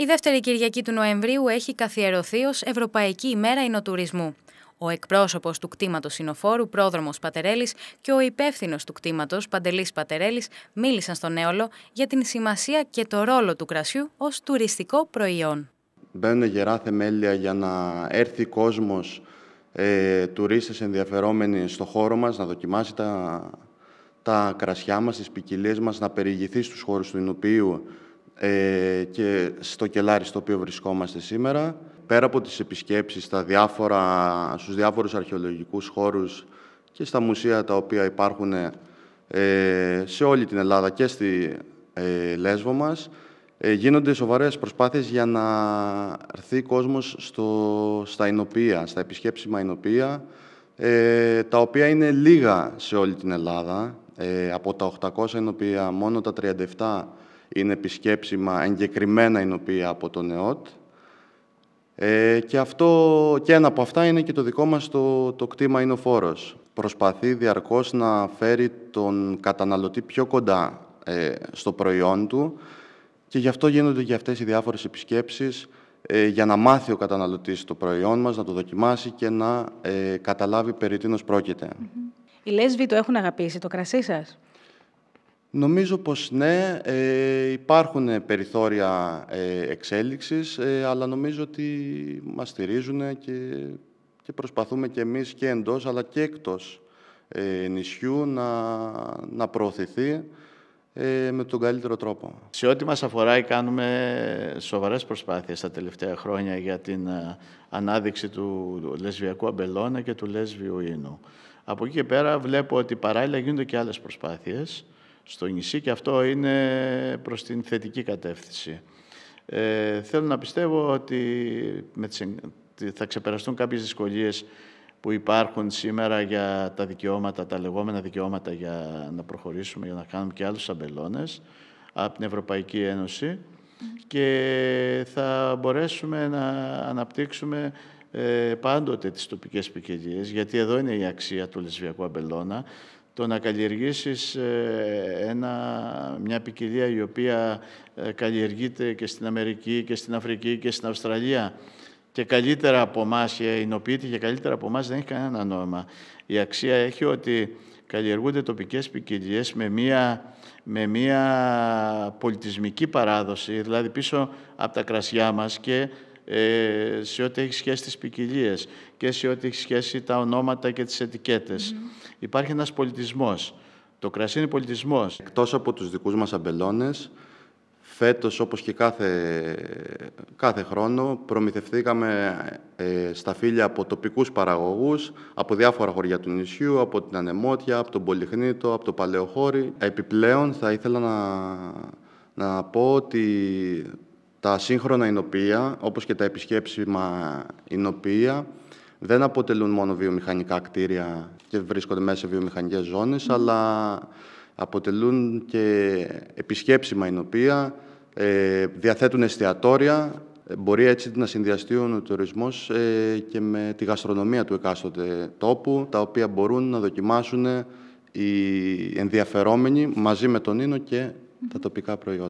Η δεύτερη Κυριακή του Νοεμβρίου έχει καθιερωθεί ως Ευρωπαϊκή ημέρα Ινοτουρισμού. Ο εκπρόσωπος του κτήματος Συνοφόρου, πρόδρομος Πατερέλης, και ο υπεύθυνος του κτήματος, Παντελής Πατερέλης, μίλησαν στον Νέολο... για την σημασία και το ρόλο του κρασιού ως τουριστικό προϊόν. Μπαίνουν γερά θεμέλια για να έρθει κόσμος ε, τουρίστες ενδιαφερόμενοι στο χώρο μας, να δοκιμάσει τα, τα κρασιά μας, τις ποικιλίες μας, να περιηγηθεί στους χώρους του Ινοπίου ε, και στο κελάρι στο οποίο βρισκόμαστε σήμερα. Πέρα από τις επισκέψεις στα διάφορα, στους διάφορους αρχαιολογικούς χώρους και στα μουσεία τα οποία υπάρχουν ε, σε όλη την Ελλάδα και στη ε, Λέσβο μας, ε, γίνονται σοβαρές προσπάθειες για να έρθει κόσμος στο, στα εινοπία, στα επισκέψιμα εινοπία, ε, τα οποία είναι λίγα σε όλη την Ελλάδα. Ε, από τα 800 εινοπία, μόνο τα 37 είναι επισκέψιμα εγκεκριμένα είνοποιεί από τον ΕΟΤ. Ε, και, αυτό, και ένα από αυτά είναι και το δικό μας το, το κτήμα είναι ο φόρος. Προσπαθεί διαρκώς να φέρει τον καταναλωτή πιο κοντά ε, στο προϊόν του και γι' αυτό γίνονται και αυτές οι διάφορες επισκέψεις ε, για να μάθει ο καταναλωτής το προϊόν μας, να το δοκιμάσει και να καταλάβει περί τίνος πρόκειται. Οι Λέσβοι το έχουν αγαπήσει το κρασί σας. Νομίζω πως ναι, ε, υπάρχουν περιθώρια ε, εξέλιξης, ε, αλλά νομίζω ότι μας στηρίζουν και, προσπαθούμε και εμείς και εντός αλλά και εκτός ε, νησιού να, να προωθηθεί ε, με τον καλύτερο τρόπο. Σε ό,τι μας αφορά κάνουμε σοβαρές προσπάθειες τα τελευταία χρόνια για την ανάδειξη του λεσβιακού αμπελώνα και του λεσβιου ίνου. Από εκεί και πέρα βλέπω ότι παράλληλα γίνονται και άλλες προσπάθειες στο νησί και αυτό είναι προς την θετική κατεύθυνση. Ε, θέλω να πιστεύω ότι με τις, θα ξεπεραστούν κάποιες δυσκολίες που υπάρχουν σήμερα για τα δικαιώματα, τα λεγόμενα δικαιώματα για να προχωρήσουμε, για να κάνουμε και άλλους αμπελώνες από την Ευρωπαϊκή Ένωση και θα μπορέσουμε να αναπτύξουμε ε, πάντοτε τις τοπικές ποικιλίες, γιατί εδώ είναι η αξία του λεσβιακού αμπελώνα το να καλλιεργήσεις ε, μια ποικιλία η οποία ε, καλλιεργείται και στην Αμερική και στην Αφρική και στην Αυστραλία και καλύτερα από εμάς και και καλύτερα από εμάς δεν έχει κανένα νόημα. Η αξία έχει ότι καλλιεργούνται τοπικές ποικιλίες με μια, με μια πολιτισμική παράδοση, δηλαδή πίσω από τα κρασιά μας και ε, σε ό,τι έχει σχέση τις ποικιλίες και σε ό,τι έχει σχέση τα ονόματα και τις ετικέτες. Υπάρχει ένας πολιτισμός. Το κρασί είναι πολιτισμός. Εκτός από τους δικούς μας αμπελώνες, φέτος όπως και κάθε, κάθε χρόνο προμηθευθήκαμε ε, σταφύλια από τοπικούς παραγωγούς, από διάφορα χωριά του νησιού, από την Ανεμότια, από τον Πολυχνίτο, από το Παλαιοχώρι. Επιπλέον θα ήθελα να, να πω ότι τα σύγχρονα εινοπία, όπως και τα επισκέψιμα εινοπία, δεν αποτελούν μόνο βιομηχανικά κτίρια και βρίσκονται μέσα σε βιομηχανικές ζώνες, αλλά αποτελούν και επισκέψιμα εινοπία, ε, διαθέτουν εστιατόρια, ε, μπορεί έτσι να συνδυαστεί ο τουρισμός ε, και με τη γαστρονομία του εκάστοτε τόπου, τα οποία μπορούν να δοκιμάσουν οι ενδιαφερόμενοι μαζί με τον Ίνο και τα τοπικά προϊόντα.